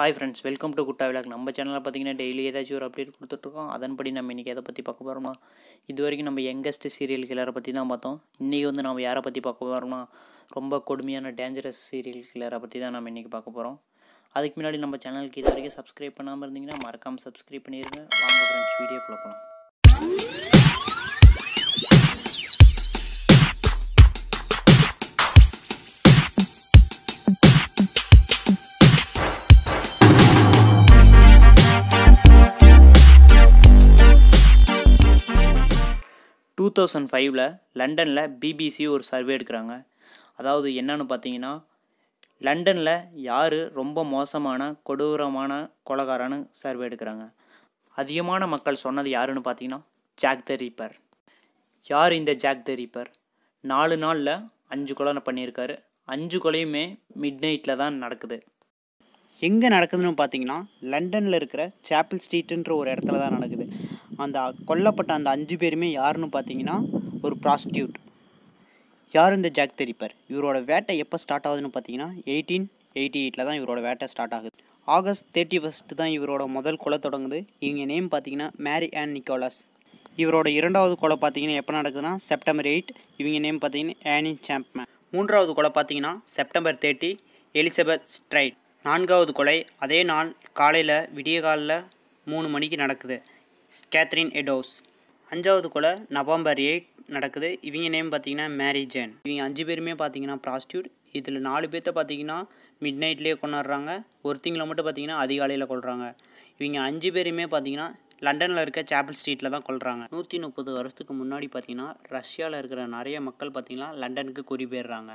hi friends welcome to குட்டா vlog நம்ம சேனலில் பார்த்தீங்கன்னா டெய்லி ஏதாச்சும் ஒரு அப்டேட் கொடுத்துட்ருக்கோம் அதன்படி நம்ம இன்றைக்கி எதை பற்றி பார்க்க போகிறோம்னா இது வரைக்கும் நம்ம யங்கஸ்ட் சீரியல் கிளரை பற்றி தான் பார்த்தோம் இன்றைக்கி வந்து நம்ம யாரை பற்றி பார்க்க போகிறோம்னா ரொம்ப கொடுமையான டேஞ்சரஸ் சீரியல் கிளரை பற்றி தான் நம்ம இன்றைக்கி பார்க்க போகிறோம் அதுக்கு முன்னாடி நம்ம சேனலுக்கு இது வரைக்கும் சப்ஸ்கிரைப் பண்ணாமல் இருந்தீங்கன்னா மறக்காமல் சப்ஸ்கிரைப் பண்ணிடுங்க வாங்க ஃப்ரெண்ட்ஸ் வீடியோ போகலாம் டூ தௌசண்ட் ஃபைவ்ல லண்டனில் பிபிசி ஒரு சர்வே எடுக்கிறாங்க அதாவது என்னன்னு பார்த்தீங்கன்னா லண்டனில் யார் ரொம்ப மோசமான கொடூரமான கொலகாரன்னு சர்வே எடுக்கிறாங்க அதிகமான மக்கள் சொன்னது யாருன்னு பார்த்தீங்கன்னா ஜாக் த ரீப்பர் யார் இந்த ஜாக் த ரீப்பர் நாலு நாளில் அஞ்சு கொலை பண்ணியிருக்காரு அஞ்சு கொலையுமே மிட் நைட்டில் தான் நடக்குது எங்கே நடக்குதுன்னு பார்த்தீங்கன்னா லண்டனில் இருக்கிற சாப்பிள் ஸ்ட்ரீட்டுன்ற ஒரு இடத்துல தான் நடக்குது அந்த கொல்லப்பட்ட அந்த அஞ்சு பேருமே யாருன்னு பார்த்தீங்கன்னா ஒரு ப்ராஸ்டியூட் யார் இந்த ஜாக் தெரிப்பர் இவரோட வேட்டை எப்போ ஸ்டார்ட் ஆகுதுன்னு பார்த்தீங்கன்னா எயிட்டீன் எயிட்டி எயிட்டில் தான் இவரோட வேட்டை ஸ்டார்ட் ஆகுது ஆகஸ்ட் தேர்ட்டி ஃபஸ்ட்டு தான் இவரோட முதல் கொலை தொடங்குது இவங்க நேம் பார்த்தீங்கன்னா மேரி ஆன் நிக்கோலஸ் இவரோட இரண்டாவது கொலை பார்த்தீங்கன்னா எப்போ நடக்குதுன்னா செப்டம்பர் எயிட் இவங்க நேம் பார்த்தீங்கன்னா ஆனி சாம்ப்மேன் மூன்றாவது கொலை பார்த்தீங்கன்னா செப்டம்பர் தேர்ட்டி எலிசபெத் ஸ்ட்ரைட் நான்காவது கொலை அதே நாள் காலையில் விடிய காலில் மூணு மணிக்கு நடக்குது கேத்ரின் எடோஸ் அஞ்சாவது கொலை நவம்பர் எயிட் நடக்குது இவங்க நேம் பார்த்தீங்கன்னா மேரி ஜேன் இவங்க அஞ்சு பேருமே பார்த்தீங்கன்னா ப்ராஸ்டியூட் இதில் நாலு பேர்த்த பார்த்தீங்கன்னா மிட் நைட்லேயே கொண்டாடுறாங்க ஒருத்திங்களை மட்டும் பார்த்தீங்கன்னா அதிகாலையில் கொள்கிறாங்க இவங்க அஞ்சு பேருமே பார்த்தீங்கன்னா லண்டனில் இருக்க சாப்பிள் ஸ்ட்ரீட்டில் தான் கொள்கிறாங்க நூற்றி முப்பது வருஷத்துக்கு முன்னாடி பார்த்தீங்கன்னா ரஷ்யாவில் இருக்கிற நிறைய மக்கள் பார்த்திங்கன்னா லண்டனுக்கு குடிபெயர்றாங்க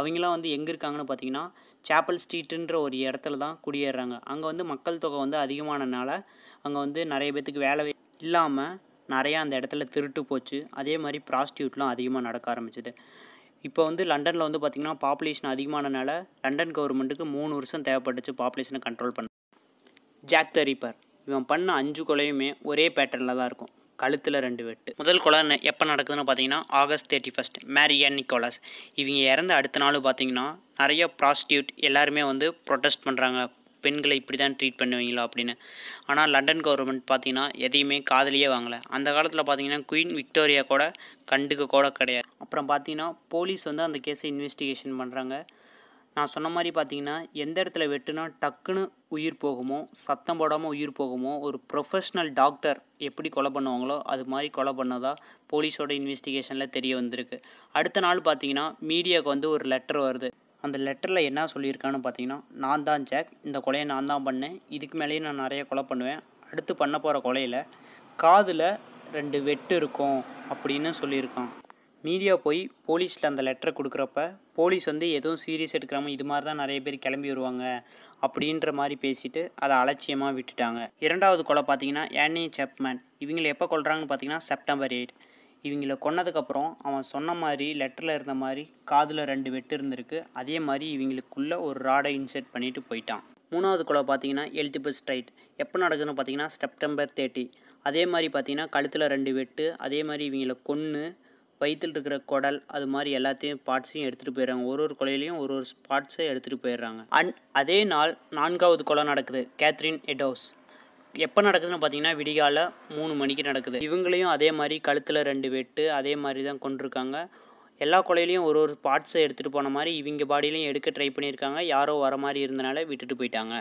அவங்களாம் வந்து எங்கே இருக்காங்கன்னு பார்த்தீங்கன்னா சாப்பிள் ஸ்ட்ரீட்டுன்ற ஒரு இடத்துல தான் குடியேறாங்க அங்கே வந்து மக்கள் தொகை வந்து அதிகமானனால அங்கே வந்து நிறைய பேர்த்துக்கு வேலை இல்லாமல் நிறையா அந்த இடத்துல திருட்டு போச்சு அதே மாதிரி ப்ராஸ்டியூட்லாம் அதிகமாக நடக்க ஆரம்பிச்சிது இப்போ வந்து லண்டனில் வந்து பார்த்திங்கன்னா பாப்புலேஷன் அதிகமானனால லண்டன் கவர்மெண்ட்டுக்கு மூணு வருஷம் தேவைப்பட்டுச்சு பாப்புலேஷனை கண்ட்ரோல் பண்ண ஜாக் த ரீப்பர் இவன் பண்ண அஞ்சு கொலையுமே ஒரே பேட்டர்னில் தான் இருக்கும் கழுத்தில் ரெண்டு வெட்டு முதல் கொலை எப்போ நடக்குதுன்னு பார்த்தீங்கன்னா August thirty first Mary Ann Nichols இவங்க இறந்த அடுத்த நாள் பார்த்தீங்கன்னா நிறைய ப்ராஸ்டியூட் எல்லாருமே வந்து ப்ரொட்டஸ்ட் பண்ணுறாங்க பெண்களை இப்படி தான் ட்ரீட் பண்ணுவீங்களா அப்படின்னு ஆனால் லண்டன் கவர்மெண்ட் பார்த்திங்கன்னா எதையுமே காதலியே வாங்கலை அந்த காலத்தில் பார்த்திங்கன்னா குயின் விக்டோரியா கூட கண்டுக்க கூட கிடையாது அப்புறம் பார்த்திங்கன்னா போலீஸ் வந்து அந்த கேஸை இன்வெஸ்டிகேஷன் பண்ணுறாங்க நான் சொன்ன மாதிரி பார்த்தீங்கன்னா எந்த இடத்துல வெட்டுனா டக்குன்னு உயிர் போகுமோ சத்தம் போடாமல் உயிர் போகுமோ ஒரு ப்ரொஃபஷ்னல் டாக்டர் எப்படி கொலை பண்ணுவாங்களோ அது மாதிரி கொலை பண்ணதாக போலீஸோட இன்வெஸ்டிகேஷனில் தெரிய வந்திருக்கு அடுத்த நாள் பார்த்தீங்கன்னா மீடியாவுக்கு வந்து ஒரு லெட்டர் வருது அந்த லெட்டரில் என்ன சொல்லியிருக்கான்னு பார்த்தீங்கன்னா நான் தான் ஜாக் இந்த கொலையை நான் தான் பண்ணேன் இதுக்கு மேலேயும் நான் நிறைய கொலை பண்ணுவேன் அடுத்து பண்ண போகிற கொலையில் காதில் ரெண்டு வெட்டு இருக்கும் அப்படின்னு சொல்லியிருக்கான் மீடியா போய் போலீஸில் அந்த லெட்டரை கொடுக்குறப்ப போலீஸ் வந்து எதுவும் சீரியஸ் எடுக்கிறாமல் இது மாதிரி தான் நிறைய பேர் கிளம்பி வருவாங்க அப்படின்ற மாதிரி பேசிட்டு அதை அலட்சியமாக விட்டுட்டாங்க இரண்டாவது கொலை பார்த்தீங்கன்னா ஏனி செப்மேன் இவங்களை எப்போ கொள்கிறாங்கன்னு பார்த்தீங்கன்னா செப்டம்பர் எயிட் இவங்களை கொன்னதுக்கப்புறம் அவன் சொன்ன மாதிரி லெட்டரில் இருந்த மாதிரி காதில் ரெண்டு வெட்டு இருந்திருக்கு அதே மாதிரி இவங்களுக்குள்ளே ஒரு ராடை இன்சர்ட் பண்ணிட்டு போயிட்டான் மூணாவது கொலை பார்த்தீங்கன்னா எலிதிபஸ் ஸ்ட்ரைட் எப்போ நடக்குதுன்னு பார்த்தீங்கன்னா செப்டம்பர் தேர்ட்டி அதே மாதிரி பார்த்தீங்கன்னா கழுத்தில் ரெண்டு வெட்டு அதே மாதிரி இவங்களை கொன்று வயிற்றில் இருக்கிற குடல் அது மாதிரி எல்லாத்தையும் பார்ட்ஸையும் எடுத்துகிட்டு போயிடுறாங்க ஒரு ஒரு கொலையிலையும் ஒரு ஒரு ஸ்பாட்ஸை எடுத்துகிட்டு போயிடுறாங்க அண்ட் அதே நாள் நான்காவது கொலை நடக்குது கேத்ரின் எடோஸ் எப்போ நடக்குதுன்னு பார்த்தீங்கன்னா விடிகால மூணு மணிக்கு நடக்குது இவங்களையும் அதே மாதிரி கழுத்தில் ரெண்டு வெட்டு அதே மாதிரி தான் கொண்டிருக்காங்க எல்லா கொலையிலையும் ஒரு ஒரு பார்ட்ஸை எடுத்துகிட்டு போன மாதிரி இவங்க பாடியிலையும் எடுக்க ட்ரை பண்ணியிருக்காங்க யாரோ வர மாதிரி இருந்தனால விட்டுட்டு போயிட்டாங்க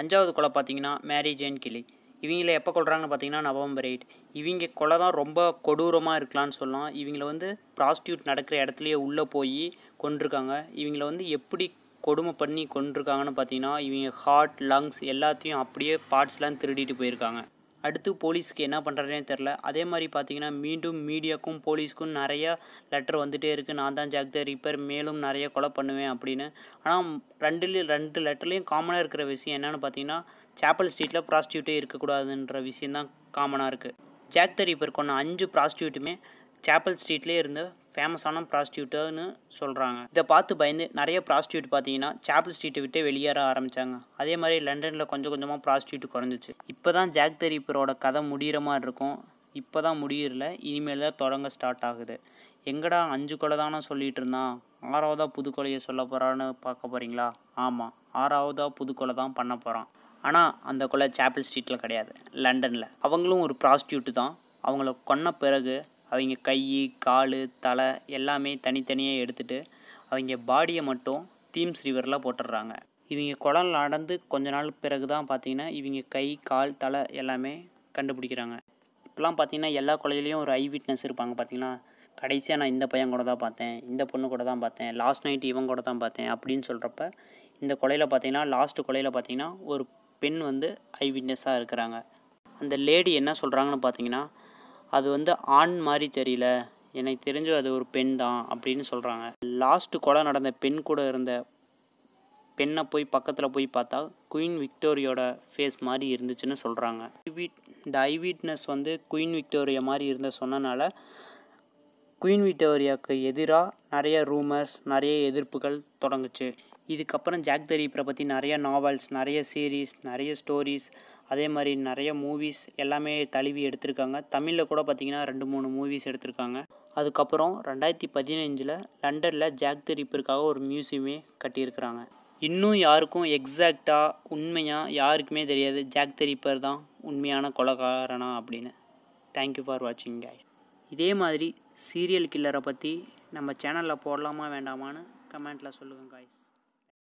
அஞ்சாவது கொலை பார்த்தீங்கன்னா மேரி ஜேன் கிளி இவங்கள எப்போ கொள்கிறாங்கன்னு பார்த்தீங்கன்னா நவம்பர் எயிட் இவங்க கொலை தான் ரொம்ப கொடூரமாக இருக்கலான்னு சொல்லலாம் இவங்கள வந்து ப்ராஸ்டியூட் நடக்கிற இடத்துலையே உள்ளே போய் கொண்டிருக்காங்க இவங்கள வந்து எப்படி கொடுமை பண்ணி கொண்டிருக்காங்கன்னு பார்த்தீங்கன்னா இவங்க ஹார்ட் லங்ஸ் எல்லாத்தையும் அப்படியே பார்ட்ஸ்லாம் திருடிட்டு போயிருக்காங்க அடுத்து போலீஸ்க்கு என்ன பண்ணுறதுனே தெரில அதே மாதிரி பார்த்தீங்கன்னா மீண்டும் மீடியாக்கும் போலீஸ்க்கும் நிறைய லெட்டர் வந்துகிட்டே இருக்குது நான் தான் ஜாக்கிரதை ரிப்பேர் மேலும் நிறைய கொலை பண்ணுவேன் அப்படின்னு ஆனால் ரெண்டுலேயும் ரெண்டு லெட்டர்லேயும் காமனாக இருக்கிற விஷயம் என்னென்னு பார்த்தீங்கன்னா சேப்பல் ஸ்ட்ரீட்டில் ப்ராஸ்டியூட்டே இருக்கக்கூடாதுன்ற விஷயம் தான் காமனாக இருக்குது ஜாக் த கொண்ட அஞ்சு ப்ராஸ்டியூட்டுமே சேப்பல் ஸ்ட்ரீட்லேயே இருந்து ஃபேமஸான ப்ராஸ்டியூட்டர்னு சொல்கிறாங்க இதை பார்த்து பயந்து நிறைய ப்ராஸ்டியூட் பார்த்தீங்கன்னா சாப்பிள் ஸ்ட்ரீட்டை விட்டு வெளியேற ஆரம்பித்தாங்க அதே மாதிரி லண்டனில் கொஞ்சம் கொஞ்சமாக ப்ராஸ்டியூட் குறைஞ்சிச்சு இப்போ தான் ஜாக் தெரிப்பரோட கதை முடிகிற மாதிரி இருக்கும் இப்போ தான் முடியல இனிமேல் தான் தொடங்க ஸ்டார்ட் ஆகுது எங்கடா அஞ்சு கொலை தானே சொல்லிகிட்டு இருந்தான் ஆறாவதாக புது கொலையை சொல்ல போகிறான்னு பார்க்க போகிறீங்களா ஆமாம் ஆறாவதாக புது கொலை தான் பண்ண போகிறான் ஆனால் அந்த கொலை சாப்பிள் ஸ்ட்ரீட்டில் கிடையாது லண்டனில் அவங்களும் ஒரு ப்ராஸ்டியூட்டு தான் அவங்கள கொன்ன பிறகு அவங்க கை கால் தலை எல்லாமே தனித்தனியாக எடுத்துகிட்டு அவங்க பாடியை மட்டும் தீம்ஸ் ரிவரில் போட்டுடுறாங்க இவங்க குளம் நடந்து கொஞ்ச நாள் பிறகு தான் பார்த்திங்கன்னா இவங்க கை கால் தலை எல்லாமே கண்டுபிடிக்கிறாங்க இப்போலாம் பார்த்திங்கன்னா எல்லா குலையிலையும் ஒரு ஐ விட்னஸ் இருப்பாங்க பார்த்திங்கன்னா கடைசியாக நான் இந்த பையன் கூட தான் பார்த்தேன் இந்த பொண்ணு கூட தான் பார்த்தேன் லாஸ்ட் நைட் இவன் கூட தான் பார்த்தேன் அப்படின்னு சொல்கிறப்ப இந்த கொலையில் பார்த்திங்கன்னா லாஸ்ட்டு கொலையில் பார்த்திங்கன்னா ஒரு பெண் வந்து ஐ விட்னஸாக இருக்கிறாங்க அந்த லேடி என்ன சொல்கிறாங்கன்னு பார்த்தீங்கன்னா அது வந்து ஆண் மாதிரி தெரியல எனக்கு தெரிஞ்சு அது ஒரு பெண் தான் அப்படின்னு சொல்கிறாங்க லாஸ்ட்டு கொலை நடந்த பெண் கூட இருந்த பெண்ணை போய் பக்கத்தில் போய் பார்த்தா குயின் விக்டோரியோட ஃபேஸ் மாதிரி இருந்துச்சுன்னு சொல்கிறாங்க ஐவீட் இந்த ஐவிட்னஸ் வந்து குயின் விக்டோரியா மாதிரி இருந்த சொன்னனால குயின் விக்டோரியாவுக்கு எதிராக நிறைய ரூமர்ஸ் நிறைய எதிர்ப்புகள் தொடங்குச்சு இதுக்கப்புறம் ஜாக் தரீப்பரை பற்றி நிறைய நாவல்ஸ் நிறைய சீரீஸ் நிறைய ஸ்டோரிஸ் அதே மாதிரி நிறைய மூவிஸ் எல்லாமே தழுவி எடுத்திருக்காங்க தமிழில் கூட பார்த்திங்கன்னா ரெண்டு மூணு மூவிஸ் எடுத்திருக்காங்க அதுக்கப்புறம் ரெண்டாயிரத்தி பதினஞ்சில் லண்டனில் ஜாக் தி ஒரு மியூசியமே கட்டியிருக்கிறாங்க இன்னும் யாருக்கும் எக்ஸாக்டாக உண்மையாக யாருக்குமே தெரியாது ஜாக் தெரிப்பர் தான் உண்மையான கொலகாரனா அப்படின்னு தேங்க்யூ ஃபார் வாட்சிங் கைஸ் இதே மாதிரி சீரியல் கில்லரை பற்றி நம்ம சேனலில் போடலாமா வேண்டாமான்னு கமெண்ட்டில் சொல்லுங்கள் காய்ஸ்